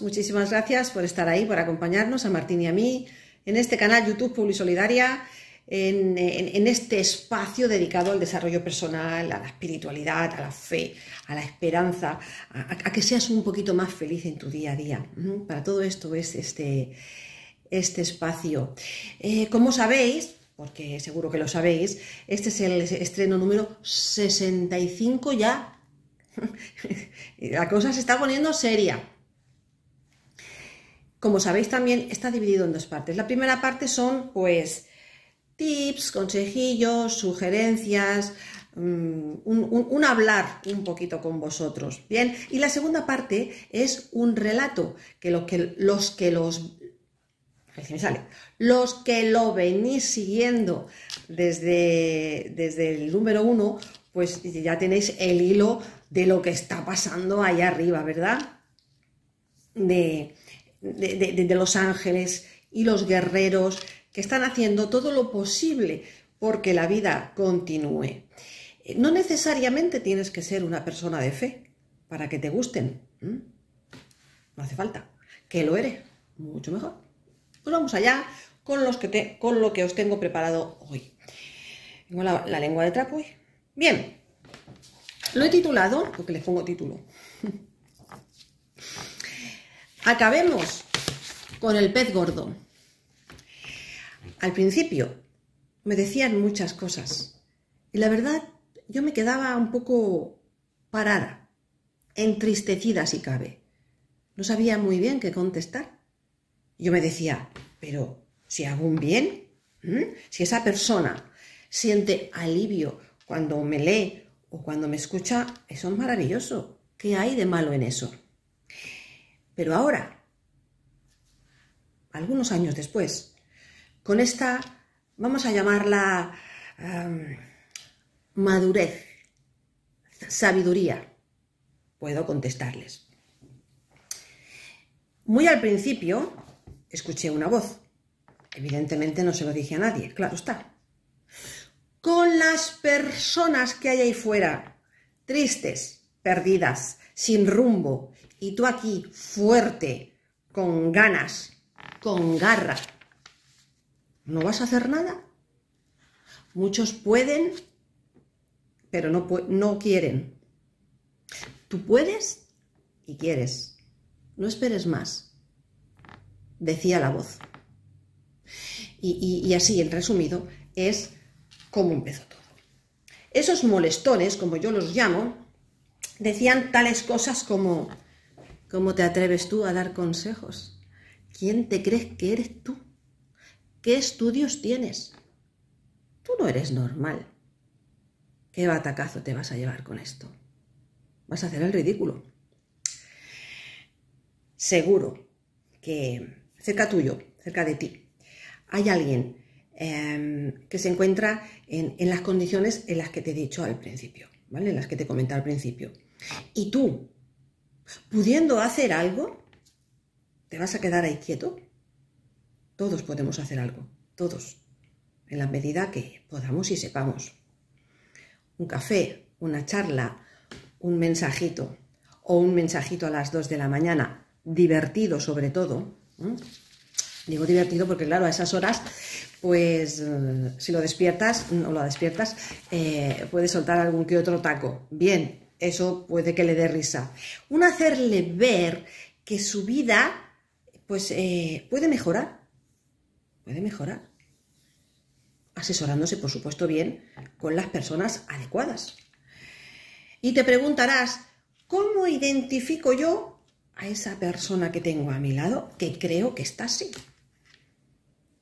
muchísimas gracias por estar ahí, por acompañarnos, a Martín y a mí, en este canal YouTube Public en, en, en este espacio dedicado al desarrollo personal, a la espiritualidad, a la fe, a la esperanza, a, que seas un poquito más feliz en tu día a día. Para todo esto es este, este espacio. Eh, como sabéis, porque seguro que lo sabéis, este es el estreno número 65 ya. La cosa se está poniendo seria. Como sabéis también está dividido en dos partes. La primera parte son pues tips, consejillos, sugerencias, mm, un, hablar un poquito con vosotros. Bien, y la segunda parte es un relato que, que los que los los que lo venís siguiendo desde, desde el número uno, pues ya tenéis el hilo de lo que está pasando allá arriba, ¿verdad? De, de, los ángeles y los guerreros que están haciendo todo lo posible porque la vida continúe. Eh, no necesariamente tienes que ser una persona de fe para que te gusten. No hace falta. Que lo eres. Mucho mejor. Pues vamos allá con, los que te, con lo que os tengo preparado hoy. Tengo la, lengua de trapo Bien. Lo he titulado, porque le pongo título. Acabemos con el pez gordo. Al principio me decían muchas cosas y la verdad yo me quedaba un poco parada, entristecida si cabe. No sabía muy bien qué contestar. Yo me decía, pero si hago un bien, si esa persona siente alivio cuando me lee o cuando me escucha, eso es maravilloso. ¿Qué hay de malo en eso? Pero ahora, algunos años después, con esta, vamos a llamarla, madurez, sabiduría, puedo contestarles. Muy al principio escuché una voz. Evidentemente no se lo dije a nadie, claro está. Con las personas que hay ahí fuera, tristes, perdidas, sin rumbo, y tú aquí, fuerte, con ganas, con garra. ¿No vas a hacer nada? Muchos pueden, pero no, quieren. Tú puedes y quieres. No esperes más, decía la voz. Y, así, en resumido, es como empezó todo. Esos molestones, como yo los llamo, decían tales cosas como ¿Cómo te atreves tú a dar consejos? ¿Quién te crees que eres tú? ¿Qué estudios tienes? Tú no eres normal. ¿Qué batacazo te vas a llevar con esto? Vas a hacer el ridículo. Seguro que cerca tuyo, cerca de ti, hay alguien em, que se encuentra en, las condiciones en las que te he dicho al principio, ¿vale? En las que te comentado al principio. Y tú pudiendo hacer algo, ¿te vas a quedar ahí quieto? Todos podemos hacer algo, todos, en la medida que podamos y sepamos. Un café, una charla, un mensajito o un mensajito a las 2 de la mañana, divertido sobre todo. Digo divertido porque claro, a esas horas, pues eh, si lo despiertas o no lo despiertas, eh, puede soltar algún que otro taco. Bien, eso puede que le dé risa. Un hacerle ver que su vida, pues, eh, puede mejorar, puede mejorar, asesorándose, por supuesto, bien con las personas adecuadas. Y te preguntarás, ¿cómo identifico yo a esa persona que tengo a mi lado que creo que está así?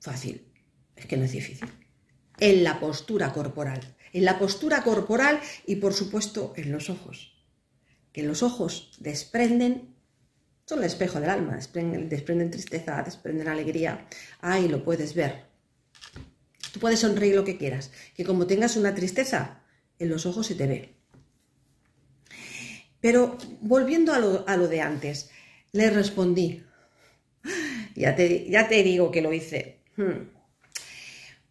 Fácil, es que no es difícil. En la postura corporal en la postura corporal y por supuesto en los ojos. Que los ojos desprenden, son el espejo del alma, desprenden, tristeza, desprenden alegría. Ahí lo puedes ver. Tú puedes sonreír lo que quieras, que como tengas una tristeza, en los ojos se te ve. Pero volviendo a lo, de antes, le respondí, ya te, ya te digo que lo hice. Hmm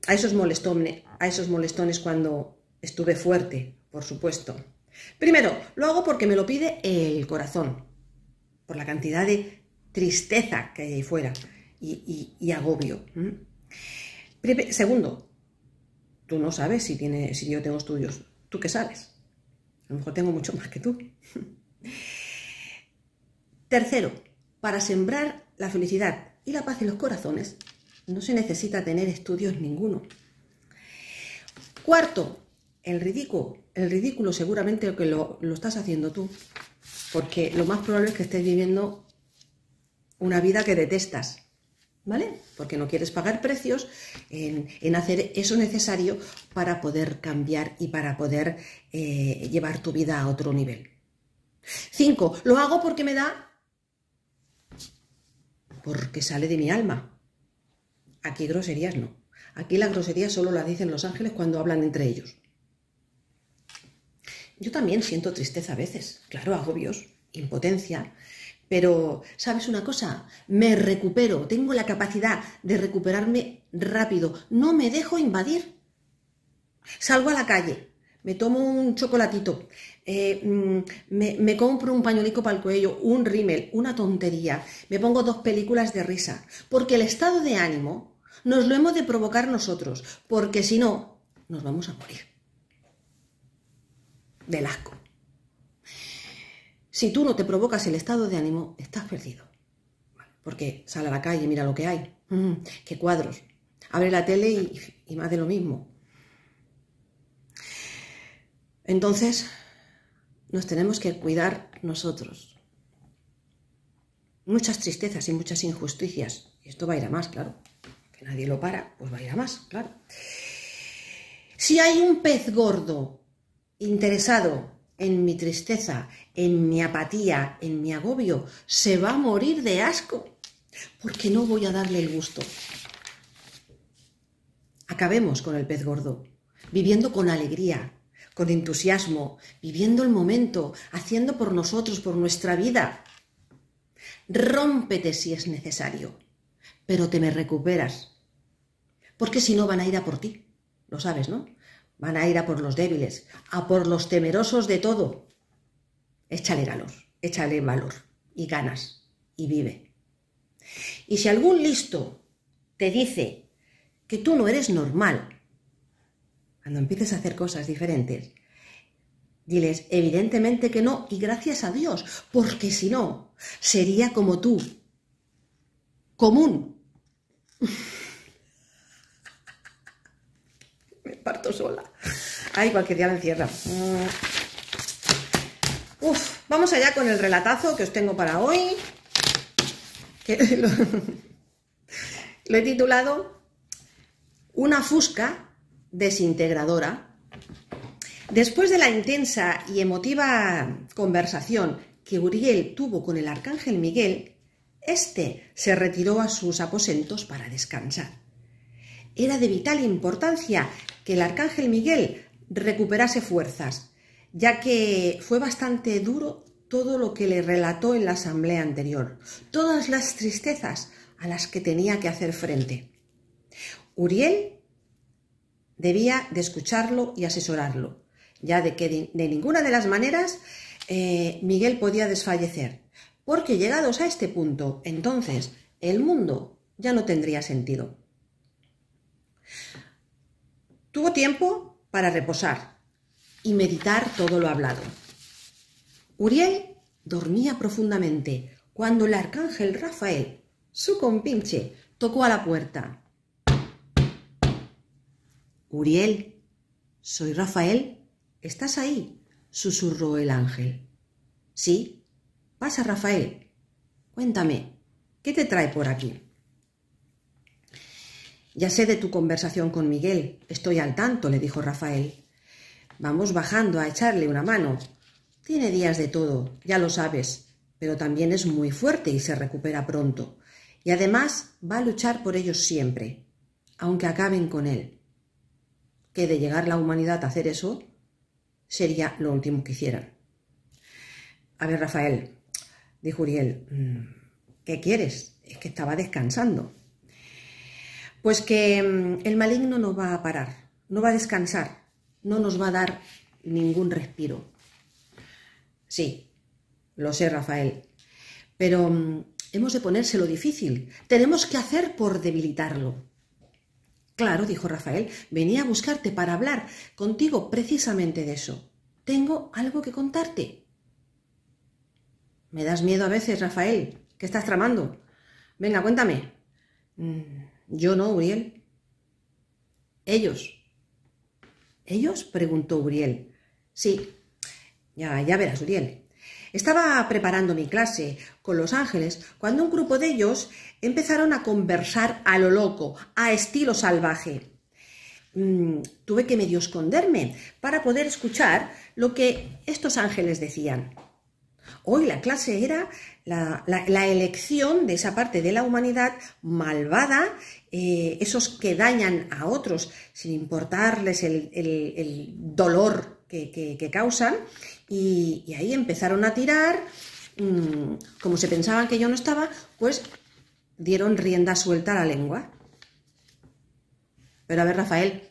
a esos, molestones, a esos molestones cuando estuve fuerte, por supuesto. Primero, lo hago porque me lo pide el corazón, por la cantidad de tristeza que hay ahí fuera y, agobio. Segundo, tú no sabes si, si yo tengo estudios. ¿Tú qué sabes? A lo mejor tengo mucho más que tú. Tercero, para sembrar la felicidad y la paz en los corazones, no se necesita tener estudios ninguno. Cuarto, el ridículo. El ridículo seguramente que lo, estás haciendo tú, porque lo más probable es que estés viviendo una vida que detestas, ¿vale? Porque no quieres pagar precios en, hacer eso necesario para poder cambiar y para poder eh, llevar tu vida a otro nivel. Cinco, lo hago porque me da, porque sale de mi alma. Aquí groserías no. Aquí las groserías solo las dicen los ángeles cuando hablan entre ellos. Yo también siento tristeza a veces, claro, agobios, impotencia, pero ¿sabes una cosa? Me recupero, tengo la capacidad de recuperarme rápido, no me dejo invadir. Salgo a la calle, me tomo un chocolatito, eh, mm, me, me, compro un pañolico para el cuello, un rímel, una tontería, me pongo dos películas de risa, porque el estado de ánimo nos lo hemos de provocar nosotros, porque si no, nos vamos a morir. Del asco. Si tú no te provocas el estado de ánimo, estás perdido. Porque sale a la calle, mira lo que hay. Mm, qué cuadros. Abre la tele y, y más de lo mismo. Entonces, nos tenemos que cuidar nosotros. Muchas tristezas y muchas injusticias. Y esto va a ir a más, claro nadie lo para, pues va a ir a más, claro. Si hay un pez gordo interesado en mi tristeza, en mi apatía, en mi agobio, se va a morir de asco, porque no voy a darle el gusto. Acabemos con el pez gordo, viviendo con alegría, con entusiasmo, viviendo el momento, haciendo por nosotros, por nuestra vida. Rómpete si es necesario, pero te me recuperas porque si no van a ir a por ti, lo sabes, ¿no? Van a ir a por los débiles, a por los temerosos de todo. Échale valor, échale valor y ganas y vive. Y si algún listo te dice que tú no eres normal, cuando empieces a hacer cosas diferentes, diles, evidentemente que no y gracias a Dios, porque si no, sería como tú, común. parto sola. Ay, cualquier día la encierra. Mm. Uf, vamos allá con el relatazo que os tengo para hoy. Que lo, lo he titulado Una fusca desintegradora. Después de la intensa y emotiva conversación que Uriel tuvo con el arcángel Miguel, este se retiró a sus aposentos para descansar era de vital importancia que el arcángel Miguel recuperase fuerzas, ya que fue bastante duro todo lo que le relató en la asamblea anterior, todas las tristezas a las que tenía que hacer frente. Uriel debía de escucharlo y asesorarlo, ya de que de, ninguna de las maneras eh, Miguel podía desfallecer, porque llegados a este punto, entonces el mundo ya no tendría sentido. Tuvo tiempo para reposar y meditar todo lo hablado. Uriel dormía profundamente cuando el arcángel Rafael, su compinche, tocó a la puerta. Uriel, soy Rafael, ¿estás ahí? susurró el ángel. Sí, pasa Rafael. Cuéntame, ¿qué te trae por aquí? Ya sé de tu conversación con Miguel. Estoy al tanto, le dijo Rafael. Vamos bajando a echarle una mano. Tiene días de todo, ya lo sabes, pero también es muy fuerte y se recupera pronto. Y además va a luchar por ellos siempre, aunque acaben con él. Que de llegar la humanidad a hacer eso, sería lo último que hicieran. A ver, Rafael, dijo Uriel, mm, ¿qué quieres? Es que estaba descansando. Pues que mm, el maligno no va a parar, no va a descansar, no nos va a dar ningún respiro. Sí, lo sé, Rafael, pero mm, hemos de ponérselo difícil. Tenemos que hacer por debilitarlo. Claro, dijo Rafael, venía a buscarte para hablar contigo precisamente de eso. Tengo algo que contarte. Me das miedo a veces, Rafael. ¿Qué estás tramando? Venga, cuéntame. Mm, yo no, Uriel. Ellos. ¿Ellos? preguntó Uriel. Sí. Ya, ya verás, Uriel. Estaba preparando mi clase con los ángeles cuando un grupo de ellos empezaron a conversar a lo loco, a estilo salvaje. Mm, tuve que medio esconderme para poder escuchar lo que estos ángeles decían. Hoy la clase era la, elección de esa parte de la humanidad malvada, eh, esos que dañan a otros sin importarles el, dolor que, causan, y, ahí empezaron a tirar, mm, como se pensaban que yo no estaba, pues dieron rienda suelta a la lengua. Pero a ver, Rafael,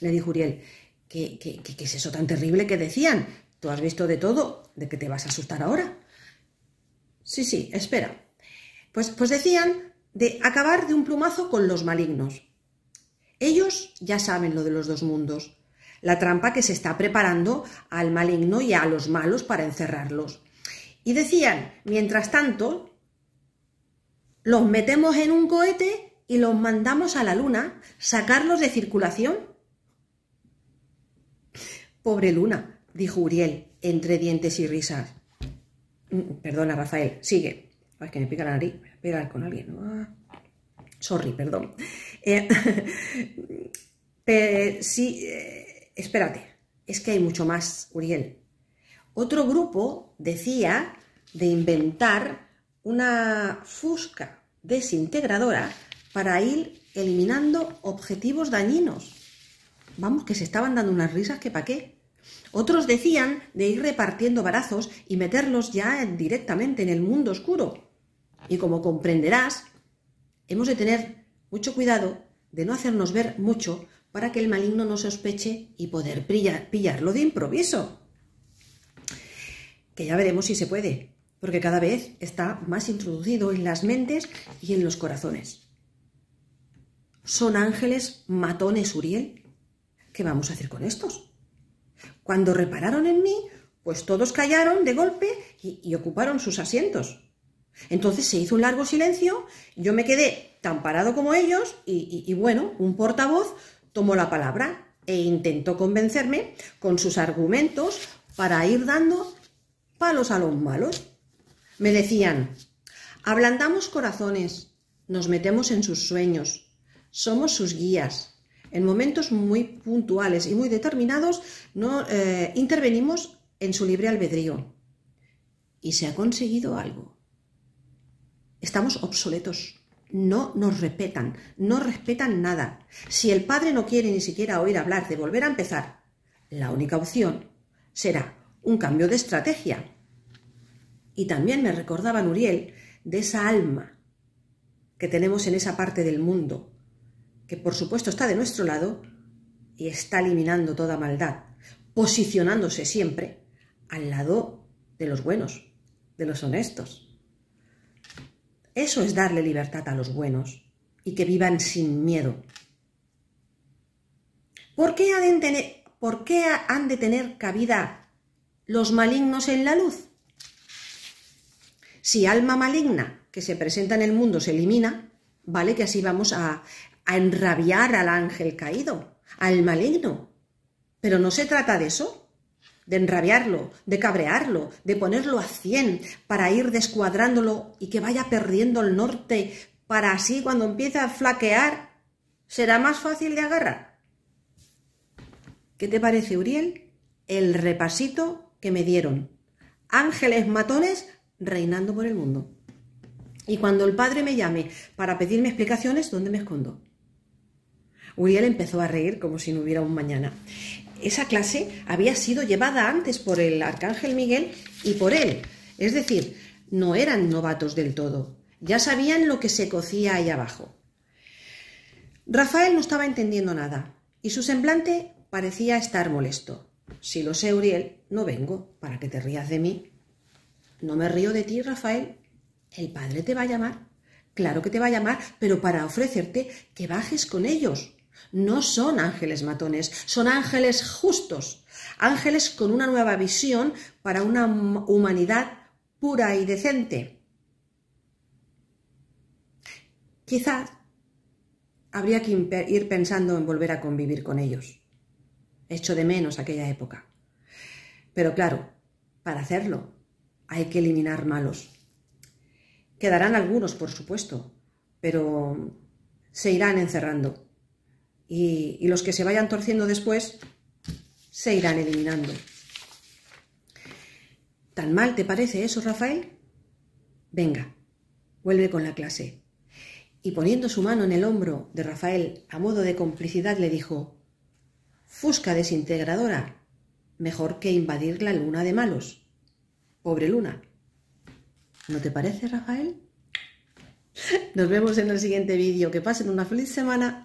le dijo Uriel, qué es eso tan terrible que decían? Tú has visto de todo, ¿de qué te vas a asustar ahora? Sí, sí, espera. Pues, pues decían de acabar de un plumazo con los malignos. Ellos ya saben lo de los dos mundos, la trampa que se está preparando al maligno y a los malos para encerrarlos. Y decían, mientras tanto, los metemos en un cohete y los mandamos a la luna, sacarlos de circulación. Pobre luna, dijo Uriel, entre dientes y risas. Mm, perdona, Rafael, sigue. Ah, es que me pica la nariz, con alguien. Ah. Sorry, perdón. Eh, sí, eh, espérate, es que hay mucho más, Uriel. Otro grupo decía de inventar una fusca desintegradora para ir eliminando objetivos dañinos. Vamos, que se estaban dando unas risas que pa' qué. Otros decían de ir repartiendo varazos y meterlos ya directamente en el mundo oscuro. Y como comprenderás, hemos de tener mucho cuidado de no hacernos ver mucho para que el maligno no sospeche y poder pillarlo de improviso. Que ya veremos si se puede, porque cada vez está más introducido en las mentes y en los corazones. ¿Son ángeles matones Uriel? ¿Qué vamos a hacer con estos? Cuando repararon en mí, pues todos callaron de golpe y, ocuparon sus asientos. Entonces se hizo un largo silencio, yo me quedé tan parado como ellos y, y bueno, un portavoz tomó la palabra e intentó convencerme con sus argumentos para ir dando palos a los malos. Me decían, ablandamos corazones, nos metemos en sus sueños, somos sus guías, en momentos muy puntuales y muy determinados, no eh, intervenimos en su libre albedrío. Y se ha conseguido algo. Estamos obsoletos. No nos respetan, no respetan nada. Si el padre no quiere ni siquiera oír hablar de volver a empezar, la única opción será un cambio de estrategia. Y también me recordaba Nuriel de esa alma que tenemos en esa parte del mundo, que por supuesto está de nuestro lado y está eliminando toda maldad, posicionándose siempre al lado de los buenos, de los honestos. Eso es darle libertad a los buenos y que vivan sin miedo. ¿Por qué han de tener, por qué han de tener cabida los malignos en la luz? Si alma maligna que se presenta en el mundo se elimina, ¿vale? Que así vamos a a enrabiar al ángel caído, al maligno. Pero no se trata de eso, de enrabiarlo, de cabrearlo, de ponerlo a 100 para ir descuadrándolo y que vaya perdiendo el norte para así cuando empiece a flaquear será más fácil de agarrar. ¿Qué te parece, Uriel? El repasito que me dieron. Ángeles matones reinando por el mundo. Y cuando el padre me llame para pedirme explicaciones, ¿dónde me escondo? Uriel empezó a reír como si no hubiera un mañana. Esa clase había sido llevada antes por el arcángel Miguel y por él, es decir, no eran novatos del todo, ya sabían lo que se cocía ahí abajo. Rafael no estaba entendiendo nada y su semblante parecía estar molesto. Si lo sé, Uriel, no vengo para que te rías de mí. No me río de ti, Rafael. El padre te va a llamar. Claro que te va a llamar, pero para ofrecerte que bajes con ellos. No son ángeles matones, son ángeles justos, ángeles con una nueva visión para una humanidad pura y decente. Quizá habría que ir pensando en volver a convivir con ellos. Echo de menos aquella época. Pero claro, para hacerlo hay que eliminar malos. Quedarán algunos, por supuesto, pero se irán encerrando y, los que se vayan torciendo después se irán eliminando. ¿Tan mal te parece eso, Rafael? Venga, vuelve con la clase. Y poniendo su mano en el hombro de Rafael a modo de complicidad le dijo, Fusca desintegradora, mejor que invadir la luna de malos. Pobre luna. ¿No te parece, Rafael? Nos vemos en el siguiente vídeo. Que pasen una feliz semana.